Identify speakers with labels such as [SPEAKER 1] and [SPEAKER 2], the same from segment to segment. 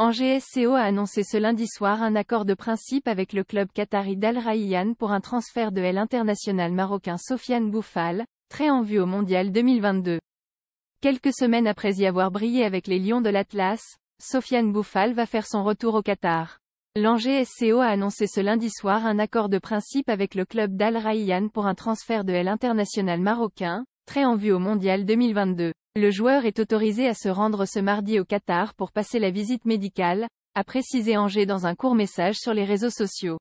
[SPEAKER 1] Angers-SCO a annoncé ce lundi soir un accord de principe avec le club qatari d'Al Rayyan pour un transfert de l'international international marocain Sofiane Bouffal, très en vue au Mondial 2022. Quelques semaines après y avoir brillé avec les Lions de l'Atlas, Sofiane Bouffal va faire son retour au Qatar. L'Angers SCO a annoncé ce lundi soir un accord de principe avec le club d'Al Rayyan pour un transfert de l'international international marocain, Très en vue au Mondial 2022. Le joueur est autorisé à se rendre ce mardi au Qatar pour passer la visite médicale, a précisé Angers dans un court message sur les réseaux sociaux.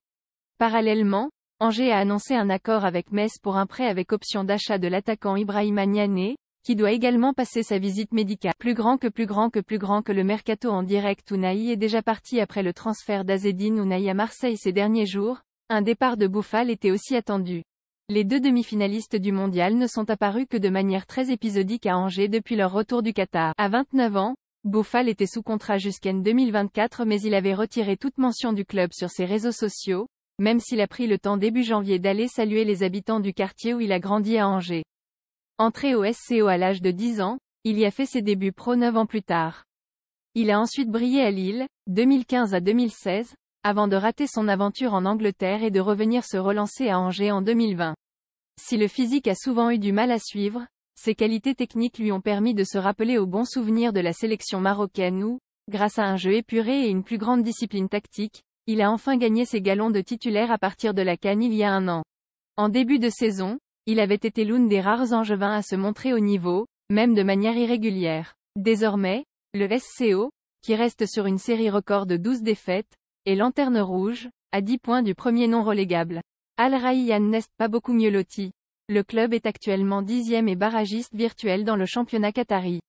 [SPEAKER 1] Parallèlement, Angers a annoncé un accord avec Metz pour un prêt avec option d'achat de l'attaquant Ibrahim Agnane, qui doit également passer sa visite médicale. Plus grand que plus grand que plus grand que le mercato en direct Ounaï est déjà parti après le transfert d'Azedine Ounaï à Marseille ces derniers jours, un départ de Bouffal était aussi attendu. Les deux demi-finalistes du mondial ne sont apparus que de manière très épisodique à Angers depuis leur retour du Qatar. À 29 ans, Bofal était sous contrat jusqu'en 2024 mais il avait retiré toute mention du club sur ses réseaux sociaux, même s'il a pris le temps début janvier d'aller saluer les habitants du quartier où il a grandi à Angers. Entré au SCO à l'âge de 10 ans, il y a fait ses débuts pro 9 ans plus tard. Il a ensuite brillé à Lille, 2015 à 2016, avant de rater son aventure en Angleterre et de revenir se relancer à Angers en 2020. Si le physique a souvent eu du mal à suivre, ses qualités techniques lui ont permis de se rappeler aux bons souvenir de la sélection marocaine où, grâce à un jeu épuré et une plus grande discipline tactique, il a enfin gagné ses galons de titulaire à partir de la Cannes il y a un an. En début de saison, il avait été l'une des rares angevins à se montrer au niveau, même de manière irrégulière. Désormais, le SCO, qui reste sur une série record de 12 défaites, est lanterne rouge, à 10 points du premier non relégable. Al Rayyan n'est pas beaucoup mieux loti. Le club est actuellement dixième et barragiste virtuel dans le championnat qatari.